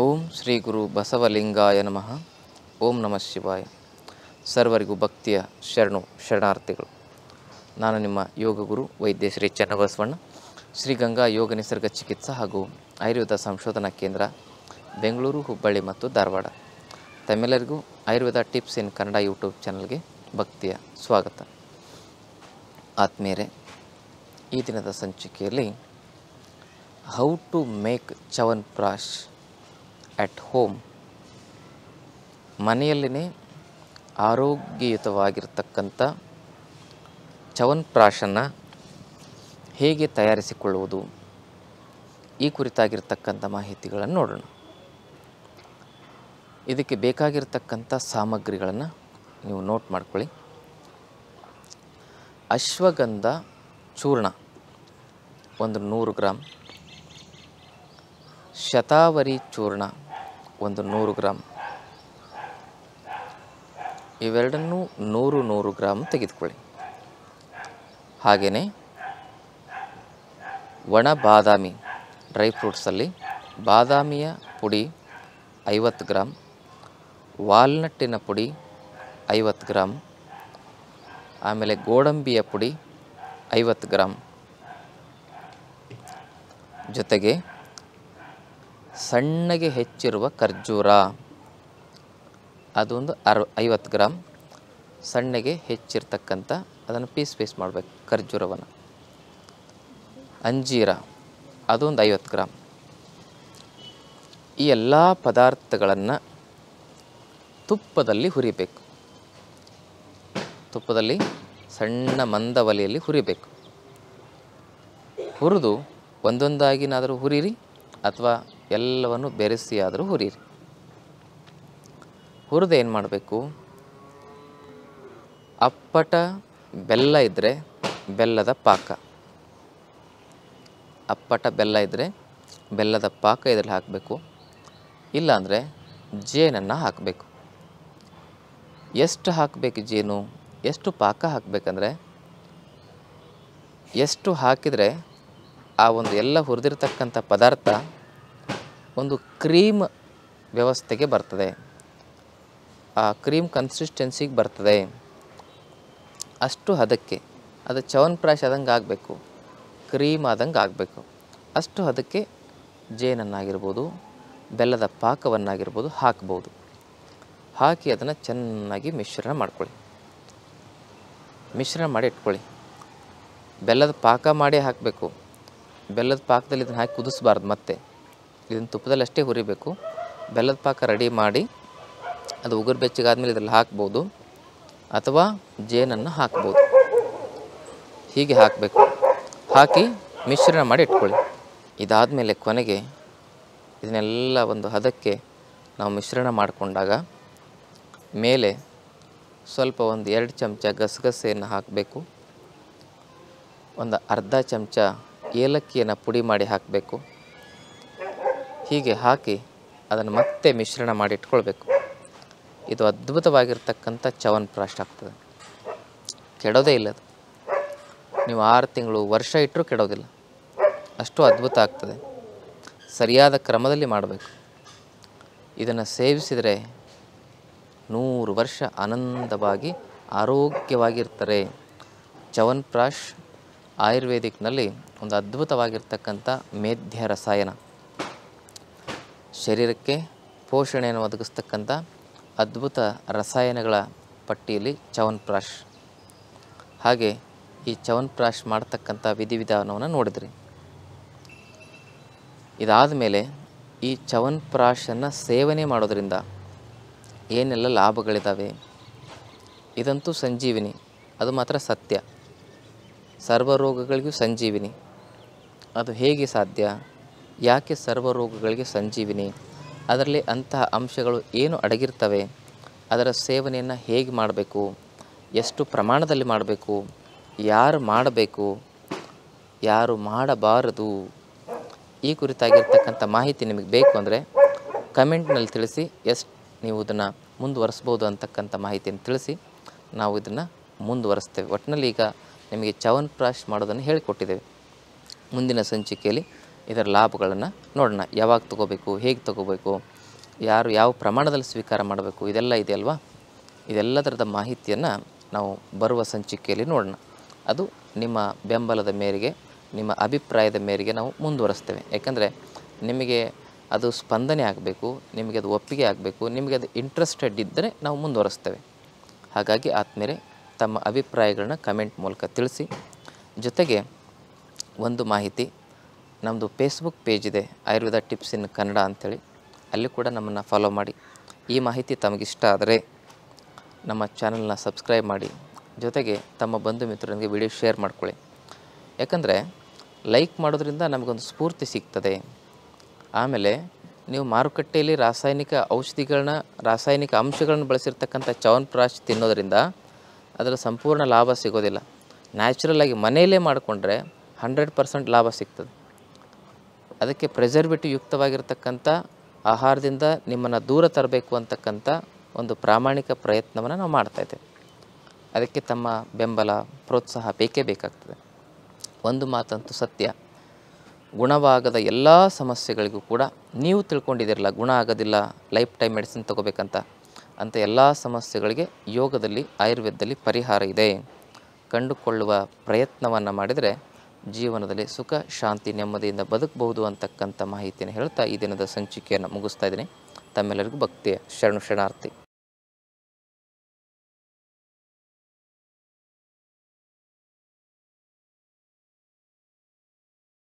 ಓಂ ಶ್ರೀ ಗುರು ಬಸವಲಿಂಗಾಯ ನಮಃ ಓಂ ನಮಃ ಶಿವಾಯ ಸರ್ವರಿಗೂ ಭಕ್ತಿಯ ಶರಣು ಶರಣಾರ್ಥಿಗಳು ನಾನು ನಿಮ್ಮ ಯೋಗ ಗುರು ವೈದ್ಯ ಶ್ರೀ ಚನ್ನಬಸವಣ್ಣ ಶ್ರೀಗಂಗಾ ಯೋಗ ನಿಸರ್ಗ ಚಿಕಿತ್ಸಾ ಹಾಗೂ ಆಯುರ್ವೇದ ಸಂಶೋಧನಾ ಕೇಂದ್ರ ಬೆಂಗಳೂರು ಹುಬ್ಬಳ್ಳಿ ಮತ್ತು ಧಾರವಾಡ ತಮ್ಮೆಲ್ಲರಿಗೂ Ayurveda tips in Kannada YouTube ಚಾನಲ್ಗೆ ಭಕ್ತಿಯ ಸ್ವಾಗತ ಆತ್ಮೀಯರೇ ಈ ದಿನದ ಸಂಚಿಕೆಯಲ್ಲಿ how to make chyawanprash at home ಮನೆಯಲ್ಲಿನೇ ಆರೋಗ್ಯಯುತವಾಗಿರ್ತಕ್ಕಂಥ ಚವನ್ಪ್ರಾಶನ್ನು ಹೇಗೆ ತಯಾರಿಸಿಕೊಳ್ಳುವುದು ಈ ಕುರಿತಾಗಿರ್ತಕ್ಕಂಥ ಮಾಹಿತಿಗಳನ್ನು ನೋಡೋಣ ಇದಕ್ಕೆ ಬೇಕಾಗಿರ್ತಕ್ಕಂಥ ಸಾಮಗ್ರಿಗಳನ್ನು ನೀವು ನೋಟ್ ಮಾಡ್ಕೊಳ್ಳಿ ಅಶ್ವಗಂಧ ಚೂರ್ಣ ಒಂದು ನೂರು ಗ್ರಾಮ್ ಶತಾವರಿ ಚೂರ್ಣ ಒಂದು ನೂರು ಗ್ರಾಮ್ ಇವೆರಡನ್ನೂ ನೂರು ನೂರು ಗ್ರಾಮ್ ತೆಗೆದುಕೊಳ್ಳಿ ಹಾಗೆಯೇ ಒಣ ಬಾದಾಮಿ ಡ್ರೈ ಫ್ರೂಟ್ಸಲ್ಲಿ ಬಾದಾಮಿಯ ಪುಡಿ ಐವತ್ತು ಗ್ರಾಮ್ ವಾಲ್ನಟ್ಟಿನ ಪುಡಿ ಐವತ್ತು ಗ್ರಾಮ್ ಆಮೇಲೆ ಗೋಡಂಬಿಯ ಪುಡಿ ಐವತ್ತು ಗ್ರಾಮ್ ಜೊತೆಗೆ ಸಣ್ಣಗೆ ಹೆಚ್ಚಿರುವ ಖರ್ಜೂರ ಅದೊಂದು ಅರ್ ಐವತ್ತು ಗ್ರಾಮ್ ಸಣ್ಣಗೆ ಹೆಚ್ಚಿರ್ತಕ್ಕಂಥ ಅದನ್ನು ಪೀಸ್ ಪೀಸ್ ಮಾಡಬೇಕು ಖರ್ಜೂರವನ್ನು ಅಂಜೀರ ಅದೊಂದು ಐವತ್ತು ಗ್ರಾಮ್ ಈ ಎಲ್ಲ ಪದಾರ್ಥಗಳನ್ನು ತುಪ್ಪದಲ್ಲಿ ಹುರಿಬೇಕು ತುಪ್ಪದಲ್ಲಿ ಸಣ್ಣ ಮಂದ ಒಲೆಯಲ್ಲಿ ಹುರಿಬೇಕು ಹುರಿದು ಒಂದೊಂದಾಗಿನಾದರೂ ಹುರಿರಿ ಅಥವಾ ಎಲ್ಲವನ್ನು ಬೆರೆಸಿ ಆದರೂ ಹುರಿಯಿರಿ ಹುರಿದು ಏನು ಮಾಡಬೇಕು ಅಪ್ಪಟ ಬೆಲ್ಲ ಇದ್ದರೆ ಬೆಲ್ಲದ ಪಾಕ ಅಪ್ಪಟ ಬೆಲ್ಲ ಇದ್ದರೆ ಬೆಲ್ಲದ ಪಾಕ ಇದರಲ್ಲಿ ಹಾಕಬೇಕು ಇಲ್ಲಾಂದರೆ ಜೇನನ್ನು ಹಾಕಬೇಕು ಎಷ್ಟು ಹಾಕಬೇಕು ಜೇನು ಎಷ್ಟು ಪಾಕ ಹಾಕಬೇಕಂದ್ರೆ ಎಷ್ಟು ಹಾಕಿದರೆ ಆ ಒಂದು ಎಲ್ಲ ಹುರಿದಿರ್ತಕ್ಕಂಥ ಪದಾರ್ಥ ಒಂದು ಕ್ರೀಮ್ ವ್ಯವಸ್ಥೆಗೆ ಬರ್ತದೆ ಆ ಕ್ರೀಮ್ ಕನ್ಸಿಸ್ಟೆನ್ಸಿಗೆ ಬರ್ತದೆ ಅಷ್ಟು ಹದಕ್ಕೆ ಅದು ಚವನ್ ಪ್ರಾಶ್ ಆದಂಗೆ ಆಗಬೇಕು ಕ್ರೀಮ್ ಆದಂಗೆ ಆಗಬೇಕು ಅಷ್ಟು ಹದಕ್ಕೆ ಜೇನನ್ನಾಗಿರ್ಬೋದು ಬೆಲ್ಲದ ಪಾಕವನ್ನಾಗಿರ್ಬೋದು ಹಾಕ್ಬೋದು ಹಾಕಿ ಅದನ್ನು ಚೆನ್ನಾಗಿ ಮಿಶ್ರಣ ಮಾಡ್ಕೊಳ್ಳಿ ಮಿಶ್ರಣ ಮಾಡಿ ಇಟ್ಕೊಳ್ಳಿ ಬೆಲ್ಲದ ಪಾಕ ಮಾಡಿ ಹಾಕಬೇಕು ಬೆಲ್ಲದ ಪಾಕದಲ್ಲಿ ಇದನ್ನು ಹಾಕಿ ಕುದಿಸ್ಬಾರ್ದು ಮತ್ತೆ ಇದನ್ನು ತುಪ್ಪದಲ್ಲಿ ಅಷ್ಟೇ ಹುರಿಬೇಕು ಬೆಲ್ಲದ ಪಾಕ ರೆಡಿ ಮಾಡಿ ಅದು ಉಗುರು ಬೆಚ್ಚಗಾದ್ಮೇಲೆ ಇದರಲ್ಲಿ ಹಾಕ್ಬೋದು ಅಥವಾ ಜೇನನ್ನು ಹಾಕ್ಬೋದು ಹೀಗೆ ಹಾಕಬೇಕು ಹಾಕಿ ಮಿಶ್ರಣ ಮಾಡಿ ಇಟ್ಕೊಳ್ಳಿ ಇದಾದ ಮೇಲೆ ಕೊನೆಗೆ ಇದನ್ನೆಲ್ಲ ಒಂದು ಹದಕ್ಕೆ ನಾವು ಮಿಶ್ರಣ ಮಾಡಿಕೊಂಡಾಗ ಮೇಲೆ ಸ್ವಲ್ಪ ಒಂದು ಎರಡು ಚಮಚ ಗಸಗಸೆಯನ್ನು ಹಾಕಬೇಕು ಒಂದು ಅರ್ಧ ಚಮಚ ಏಲಕ್ಕಿಯನ್ನು ಪುಡಿ ಮಾಡಿ ಹಾಕಬೇಕು ಹೀಗೆ ಹಾಕಿ ಅದನ್ನು ಮತ್ತೆ ಮಿಶ್ರಣ ಮಾಡಿ ಇಟ್ಕೊಳ್ಬೇಕು ಇದು ಅದ್ಭುತವಾಗಿರ್ತಕ್ಕಂಥ ಚವನ್ಪ್ರಾಶ್ ಆಗ್ತದೆ ಕೆಡೋದೇ ಇಲ್ಲ ಅದು ನೀವು ಆರು ತಿಂಗಳು ವರ್ಷ ಇಟ್ಟರೂ ಕೆಡೋದಿಲ್ಲ ಅಷ್ಟು ಅದ್ಭುತ ಆಗ್ತದೆ ಸರಿಯಾದ ಕ್ರಮದಲ್ಲಿ ಮಾಡಬೇಕು ಇದನ್ನು ಸೇವಿಸಿದರೆ ನೂರು ವರ್ಷ ಆನಂದವಾಗಿ ಆರೋಗ್ಯವಾಗಿರ್ತಾರೆ ಚವನ್ಪ್ರಾಶ್ ಆಯುರ್ವೇದಿಕ್ನಲ್ಲಿ ಒಂದು ಅದ್ಭುತವಾಗಿರ್ತಕ್ಕಂಥ ಮೇಧ್ಯ ರಸಾಯನ ಶರೀರಕ್ಕೆ ಪೋಷಣೆಯನ್ನು ಒದಗಿಸ್ತಕ್ಕಂಥ ಅದ್ಭುತ ರಸಾಯನಗಳ ಪಟ್ಟಿಯಲ್ಲಿ ಚವನ್ಪ್ರಾಶ್ ಹಾಗೆ ಈ ಚವನ್ಪ್ರಾಶ್ ಮಾಡ್ತಕ್ಕಂಥ ವಿಧಿವಿಧಾನವನ್ನು ನೋಡಿದ್ರಿ ಇದಾದ ಮೇಲೆ ಈ ಚವನ್ಪ್ರಾಶನ್ನು ಸೇವನೆ ಮಾಡೋದರಿಂದ ಏನೆಲ್ಲ ಲಾಭಗಳಿದ್ದಾವೆ ಇದಂತೂ ಸಂಜೀವಿನಿ ಅದು ಮಾತ್ರ ಸತ್ಯ ಸರ್ವ ರೋಗಗಳಿಗೂ ಸಂಜೀವಿನಿ ಅದು ಹೇಗೆ ಸಾಧ್ಯ ಯಾಕೆ ರೋಗಗಳಿಗೆ ಸಂಜೀವಿನಿ ಅದರಲ್ಲಿ ಅಂತಹ ಅಂಶಗಳು ಏನು ಅಡಗಿರ್ತವೆ ಅದರ ಸೇವನೆಯನ್ನು ಹೇಗೆ ಮಾಡಬೇಕು ಎಷ್ಟು ಪ್ರಮಾಣದಲ್ಲಿ ಮಾಡಬೇಕು ಯಾರು ಮಾಡಬೇಕು ಯಾರು ಮಾಡಬಾರದು ಈ ಕುರಿತಾಗಿರ್ತಕ್ಕಂಥ ಮಾಹಿತಿ ನಿಮಗೆ ಬೇಕು ಅಂದರೆ ಕಮೆಂಟ್ನಲ್ಲಿ ತಿಳಿಸಿ ಎಷ್ಟು ನೀವು ಇದನ್ನು ಮುಂದುವರೆಸ್ಬೋದು ಅಂತಕ್ಕಂಥ ಮಾಹಿತಿಯನ್ನು ತಿಳಿಸಿ ನಾವು ಇದನ್ನು ಮುಂದುವರೆಸ್ತೇವೆ ಒಟ್ಟಿನಲ್ಲಿ ಈಗ ನಿಮಗೆ ಪ್ರಾಶ್ ಮಾಡೋದನ್ನು ಹೇಳಿಕೊಟ್ಟಿದ್ದೇವೆ ಮುಂದಿನ ಸಂಚಿಕೆಯಲ್ಲಿ ಇದರ ಲಾಭಗಳನ್ನು ನೋಡೋಣ ಯಾವಾಗ ತೊಗೋಬೇಕು ಹೇಗೆ ತೊಗೋಬೇಕು ಯಾರು ಯಾವ ಪ್ರಮಾಣದಲ್ಲಿ ಸ್ವೀಕಾರ ಮಾಡಬೇಕು ಇದೆಲ್ಲ ಇದೆಯಲ್ವಾ ಇದೆಲ್ಲದರದ ಮಾಹಿತಿಯನ್ನು ನಾವು ಬರುವ ಸಂಚಿಕೆಯಲ್ಲಿ ನೋಡೋಣ ಅದು ನಿಮ್ಮ ಬೆಂಬಲದ ಮೇರೆಗೆ ನಿಮ್ಮ ಅಭಿಪ್ರಾಯದ ಮೇರೆಗೆ ನಾವು ಮುಂದುವರಿಸ್ತೇವೆ ಯಾಕಂದರೆ ನಿಮಗೆ ಅದು ಸ್ಪಂದನೆ ಆಗಬೇಕು ನಿಮಗೆ ಅದು ಒಪ್ಪಿಗೆ ಆಗಬೇಕು ನಿಮಗೆ ಅದು ಇಂಟ್ರೆಸ್ಟೆಡ್ ಇದ್ದರೆ ನಾವು ಮುಂದುವರಿಸ್ತೇವೆ ಹಾಗಾಗಿ ಆದಮೇಲೆ ತಮ್ಮ ಅಭಿಪ್ರಾಯಗಳನ್ನ ಕಮೆಂಟ್ ಮೂಲಕ ತಿಳಿಸಿ ಜೊತೆಗೆ ಒಂದು ಮಾಹಿತಿ ನಮ್ಮದು ಫೇಸ್ಬುಕ್ ಪೇಜ್ ಇದೆ ಆಯುರ್ವೇದ ಟಿಪ್ಸ್ ಇನ್ ಕನ್ನಡ ಅಂಥೇಳಿ ಅಲ್ಲಿ ಕೂಡ ನಮ್ಮನ್ನು ಫಾಲೋ ಮಾಡಿ ಈ ಮಾಹಿತಿ ತಮಗಿಷ್ಟ ಆದರೆ ನಮ್ಮ ಚಾನಲ್ನ ಸಬ್ಸ್ಕ್ರೈಬ್ ಮಾಡಿ ಜೊತೆಗೆ ತಮ್ಮ ಬಂಧು ಮಿತ್ರರಿಗೆ ವಿಡಿಯೋ ಶೇರ್ ಮಾಡ್ಕೊಳ್ಳಿ ಯಾಕಂದರೆ ಲೈಕ್ ಮಾಡೋದ್ರಿಂದ ನಮಗೊಂದು ಸ್ಫೂರ್ತಿ ಸಿಗ್ತದೆ ಆಮೇಲೆ ನೀವು ಮಾರುಕಟ್ಟೆಯಲ್ಲಿ ರಾಸಾಯನಿಕ ಔಷಧಿಗಳನ್ನ ರಾಸಾಯನಿಕ ಅಂಶಗಳನ್ನು ಬಳಸಿರ್ತಕ್ಕಂಥ ಚವನ್ಪ್ರಾಶ್ ತಿನ್ನೋದರಿಂದ ಅದರ ಸಂಪೂರ್ಣ ಲಾಭ ಸಿಗೋದಿಲ್ಲ ಆಗಿ ಮನೆಯಲ್ಲೇ ಮಾಡಿಕೊಂಡ್ರೆ ಹಂಡ್ರೆಡ್ ಪರ್ಸೆಂಟ್ ಲಾಭ ಸಿಗ್ತದೆ ಅದಕ್ಕೆ ಪ್ರೆಸರ್ವೇಟಿವ್ ಯುಕ್ತವಾಗಿರ್ತಕ್ಕಂಥ ಆಹಾರದಿಂದ ನಿಮ್ಮನ್ನು ದೂರ ತರಬೇಕು ಅಂತಕ್ಕಂಥ ಒಂದು ಪ್ರಾಮಾಣಿಕ ಪ್ರಯತ್ನವನ್ನು ನಾವು ಇದ್ದೇವೆ ಅದಕ್ಕೆ ತಮ್ಮ ಬೆಂಬಲ ಪ್ರೋತ್ಸಾಹ ಬೇಕೇ ಬೇಕಾಗ್ತದೆ ಒಂದು ಮಾತಂತೂ ಸತ್ಯ ಗುಣವಾಗದ ಎಲ್ಲ ಸಮಸ್ಯೆಗಳಿಗೂ ಕೂಡ ನೀವು ತಿಳ್ಕೊಂಡಿದ್ದೀರಲ್ಲ ಗುಣ ಆಗೋದಿಲ್ಲ ಲೈಫ್ ಟೈಮ್ ಮೆಡಿಸಿನ್ ತೊಗೋಬೇಕಂತ ಅಂತ ಎಲ್ಲ ಸಮಸ್ಯೆಗಳಿಗೆ ಯೋಗದಲ್ಲಿ ಆಯುರ್ವೇದದಲ್ಲಿ ಪರಿಹಾರ ಇದೆ ಕಂಡುಕೊಳ್ಳುವ ಪ್ರಯತ್ನವನ್ನು ಮಾಡಿದರೆ ಜೀವನದಲ್ಲಿ ಸುಖ ಶಾಂತಿ ನೆಮ್ಮದಿಯಿಂದ ಬದುಕಬಹುದು ಅಂತಕ್ಕಂಥ ಮಾಹಿತಿಯನ್ನು ಹೇಳ್ತಾ ಈ ದಿನದ ಸಂಚಿಕೆಯನ್ನು ಮುಗಿಸ್ತಾ ಇದ್ದೀನಿ ತಮ್ಮೆಲ್ಲರಿಗೂ ಭಕ್ತಿಯ ಶರಣು ಶರಣಾರ್ಥಿ